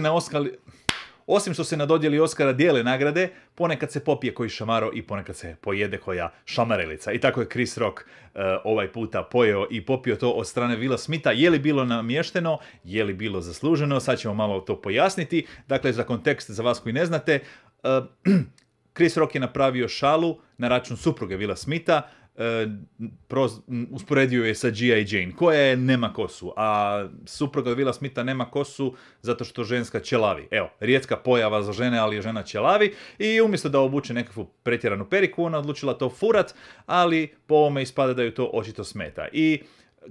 na Oscar, osim što se na dodjeli Oscara dijele nagrade, ponekad se popije koji šamaro i ponekad se pojede koja šamarelica. I tako je Chris Rock e, ovaj puta pojeo i popio to od strane Vila Smitha. Je li bilo namješteno, je li bilo zasluženo, sad ćemo malo to pojasniti. Dakle, za kontekst, za vas koji ne znate, e, Chris Rock je napravio šalu na račun supruge Vila Smitha, Pro usporedio je sa G.I. Jane, koja je nema kosu, a supruga Vila Smitha nema kosu zato što ženska ćelavi. Evo, rijetka pojava za žene, ali je žena ćelavi i umjesto da obuče nekakvu pretjeranu periku, ona odlučila to furat, ali po ovome ispada da ju to očito smeta. I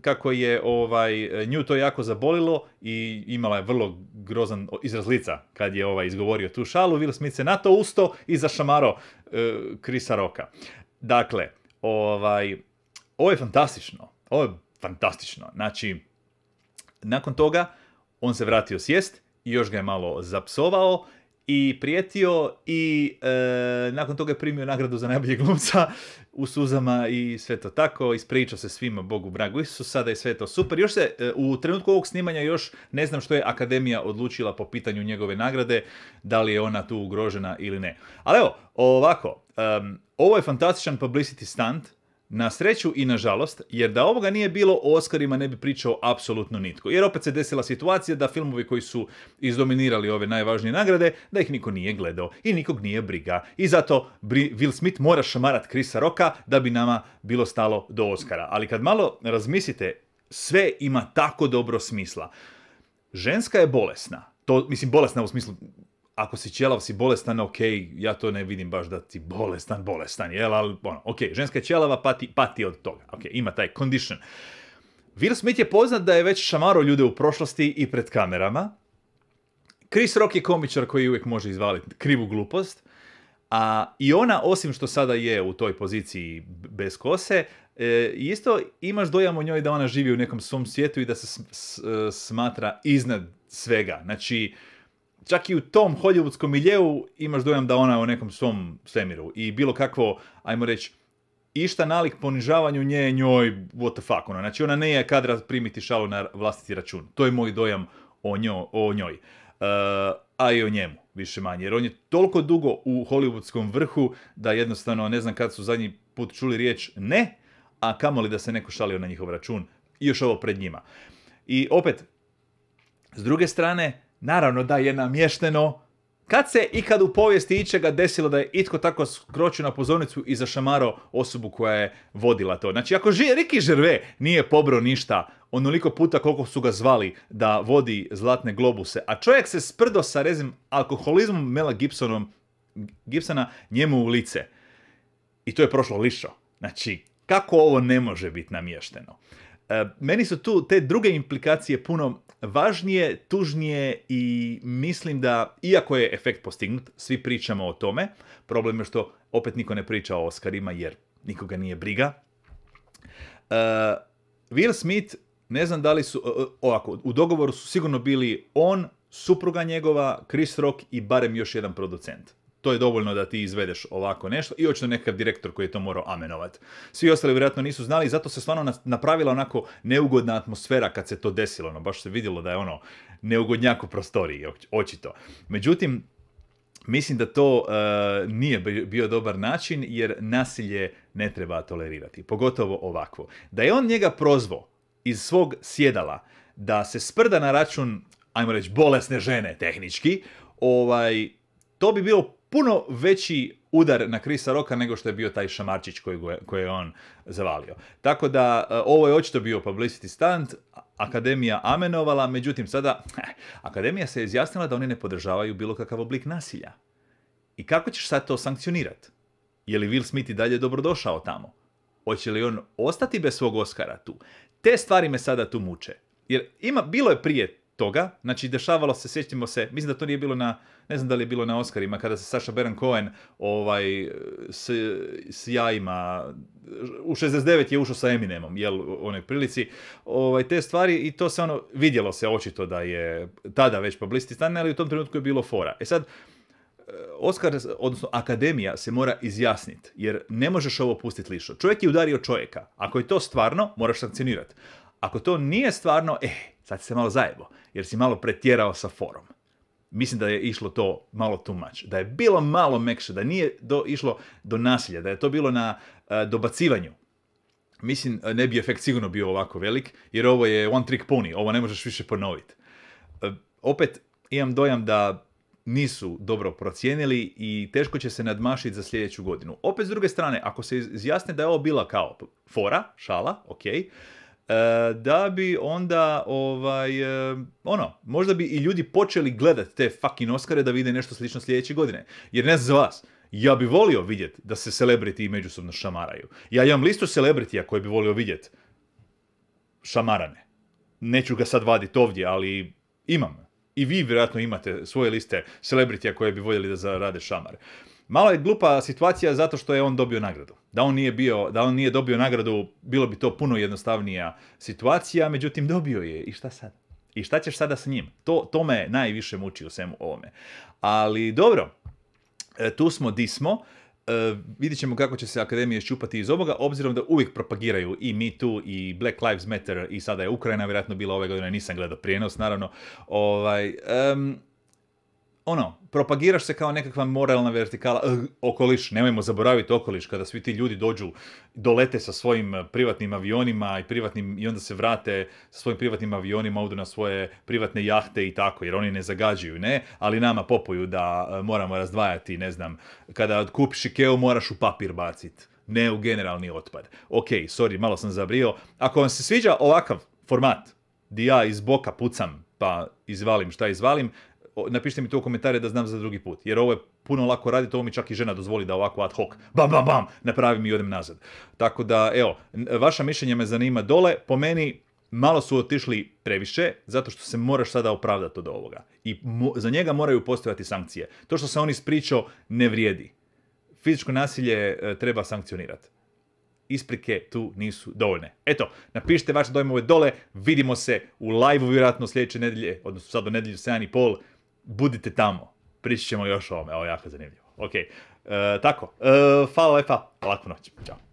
kako je ovaj, nju to jako zabolilo i imala je vrlo grozan izraz lica kad je ovaj izgovorio tu šalu, Vila Smith se na to usto i zašamaro Krisa e, Roka. Dakle, Ovaj, ovo je fantastično. Ovo je fantastično. Znači, nakon toga on se vratio sjest i još ga je malo zapsovao i prijetio i e, nakon toga je primio nagradu za najboljeg glumca u suzama i sve to tako. Ispričao se svima, Bogu bragu Isusu, sada je sve to super. Još se, e, u trenutku ovog snimanja još ne znam što je Akademija odlučila po pitanju njegove nagrade, da li je ona tu ugrožena ili ne. Ali evo, ovako, ovo je fantastičan publicity stunt, na sreću i nažalost, jer da ovoga nije bilo o Oscarima ne bi pričao apsolutno nitko. Jer opet se desila situacija da filmovi koji su izdominirali ove najvažnije nagrade, da ih niko nije gledao i nikog nije briga. I zato Will Smith mora šamarat Krisa Roka da bi nama bilo stalo do Oscara. Ali kad malo razmislite, sve ima tako dobro smisla. Ženska je bolesna. To, mislim, bolesna u smislu ako si ćelav, si bolestan, ok, ja to ne vidim baš da ti bolestan, bolestan, jel, ali, ono, ok, ženska ćelava, pati, pati od toga, ok, ima taj condition. Will Smith je poznat da je već šamaro ljude u prošlosti i pred kamerama. Chris Rock je komičar koji uvijek može izvaliti krivu glupost. A i ona, osim što sada je u toj poziciji bez kose, e, isto imaš dojam o njoj da ona živi u nekom svom svijetu i da se e, smatra iznad svega. Znači, čak i u tom hollywoodskom miljeu imaš dojam da ona je u nekom svom svemiru i bilo kakvo, ajmo reći, išta nalik ponižavanju nje, njoj, what the fuck, ona. Znači ona ne je kadra primiti šalu na vlastiti račun. To je moj dojam o, o njoj. E, a i o njemu, više manje. Jer on je toliko dugo u hollywoodskom vrhu da jednostavno ne znam kad su zadnji put čuli riječ ne, a kamoli da se neko šalio na njihov račun. I još ovo pred njima. I opet, s druge strane, Naravno da je namješteno. Kad se ikad u povijesti ičega desilo da je itko tako skročio na pozornicu i zašamarao osobu koja je vodila to? Znači, ako Riki Žerve nije pobro ništa onoliko puta koliko su ga zvali da vodi zlatne globuse, a čovjek se sprdo sa rezim alkoholizmom Mela Gibsonom, Gibsona njemu u lice. I to je prošlo lišo. Znači, kako ovo ne može biti namješteno? E, meni su tu te druge implikacije puno važnije, tužnije i mislim da, iako je efekt postignut, svi pričamo o tome, problem je što opet niko ne priča o Oscarima jer nikoga nije briga. Uh, Will Smith, ne znam da li su, e, e, ovako, u dogovoru su sigurno bili on, supruga njegova, Chris Rock i barem još jedan producent to je dovoljno da ti izvedeš ovako nešto i očito nekakav direktor koji je to morao amenovat. Svi ostali vjerojatno nisu znali i zato se stvarno napravila onako neugodna atmosfera kad se to desilo, ono, baš se vidjelo da je ono neugodnjak u prostoriji, očito. Međutim, Mislim da to uh, nije bio dobar način jer nasilje ne treba tolerirati, pogotovo ovakvo. Da je on njega prozvo iz svog sjedala da se sprda na račun, ajmo reći, bolesne žene tehnički, ovaj, to bi bilo puno veći udar na Krisa Roka nego što je bio taj šamarčić koji, je on zavalio. Tako da, e, ovo je očito bio publicity stunt, Akademija amenovala, međutim sada, eh, Akademija se je izjasnila da oni ne podržavaju bilo kakav oblik nasilja. I kako ćeš sad to sankcionirati? Je li Will Smith i dalje dobrodošao tamo? Hoće li on ostati bez svog Oscara tu? Te stvari me sada tu muče. Jer ima, bilo je prije toga. Znači, dešavalo se, sjećamo se, mislim da to nije bilo na, ne znam da li je bilo na Oscarima, kada se Saša Baron Cohen ovaj, s, s jajima, u 69 je ušao sa Eminemom, jel, u onoj prilici, ovaj, te stvari i to se ono, vidjelo se očito da je tada već publicity stane, ali u tom trenutku je bilo fora. E sad, Oscar, odnosno akademija se mora izjasniti, jer ne možeš ovo pustiti lišo. Čovjek je udario čovjeka. Ako je to stvarno, moraš sankcionirati. Ako to nije stvarno, eh, sad se malo zajebo, jer si malo pretjerao sa forom. Mislim da je išlo to malo too much, da je bilo malo mekše, da nije do, išlo do nasilja, da je to bilo na e, dobacivanju. Mislim, e, ne bi efekt sigurno bio ovako velik, jer ovo je one trick pony, ovo ne možeš više ponoviti. E, opet, imam dojam da nisu dobro procijenili i teško će se nadmašiti za sljedeću godinu. Opet s druge strane, ako se izjasne da je ovo bila kao fora, šala, ok, E, da bi onda, ovaj, e, ono, možda bi i ljudi počeli gledati te fucking Oscare da vide nešto slično sljedeće godine. Jer ne znam za vas, ja bi volio vidjeti da se celebrity međusobno šamaraju. Ja imam listu celebritija koje bi volio vidjeti šamarane. Neću ga sad vaditi ovdje, ali imam. I vi vjerojatno imate svoje liste celebritija koje bi voljeli da zarade šamare malo je glupa situacija zato što je on dobio nagradu. Da on nije, bio, da on nije dobio nagradu, bilo bi to puno jednostavnija situacija, međutim dobio je i šta sad? I šta ćeš sada s njim? To, to me najviše muči u svemu ovome. Ali dobro, e, tu smo di smo. E, vidjet ćemo kako će se akademije ščupati iz ovoga, obzirom da uvijek propagiraju i Me Too i Black Lives Matter i sada je Ukrajina, vjerojatno bila ove godine, nisam gledao prijenos, naravno. Ovaj, ono, propagiraš se kao nekakva moralna vertikala, uh, okoliš, nemojmo zaboraviti okoliš, kada svi ti ljudi dođu, dolete sa svojim eh, privatnim avionima i, privatnim, i onda se vrate sa svojim privatnim avionima, odu na svoje privatne jahte i tako, jer oni ne zagađuju, ne, ali nama popuju da eh, moramo razdvajati, ne znam, kada kupiš ikeo, moraš u papir bacit, ne u generalni otpad. Ok, sorry, malo sam zabrio. Ako vam se sviđa ovakav format, di ja iz boka pucam, pa izvalim šta izvalim, napišite mi to u komentare da znam za drugi put. Jer ovo je puno lako raditi, ovo mi čak i žena dozvoli da ovako ad hoc, bam, bam, bam, napravim i odem nazad. Tako da, evo, vaša mišljenja me zanima dole. Po meni, malo su otišli previše, zato što se moraš sada opravdati od ovoga. I za njega moraju postojati sankcije. To što se on ispričao ne vrijedi. Fizičko nasilje e, treba sankcionirati. Isprike tu nisu dovoljne. Eto, napišite vaše dojmove dole, vidimo se u live vjerojatno sljedeće nedjelje, odnosno sad u i pol budite tamo. Pričat ćemo još o ovome, ovo je jako zanimljivo. Ok, e, tako, e, hvala lepa, laku noć, čao.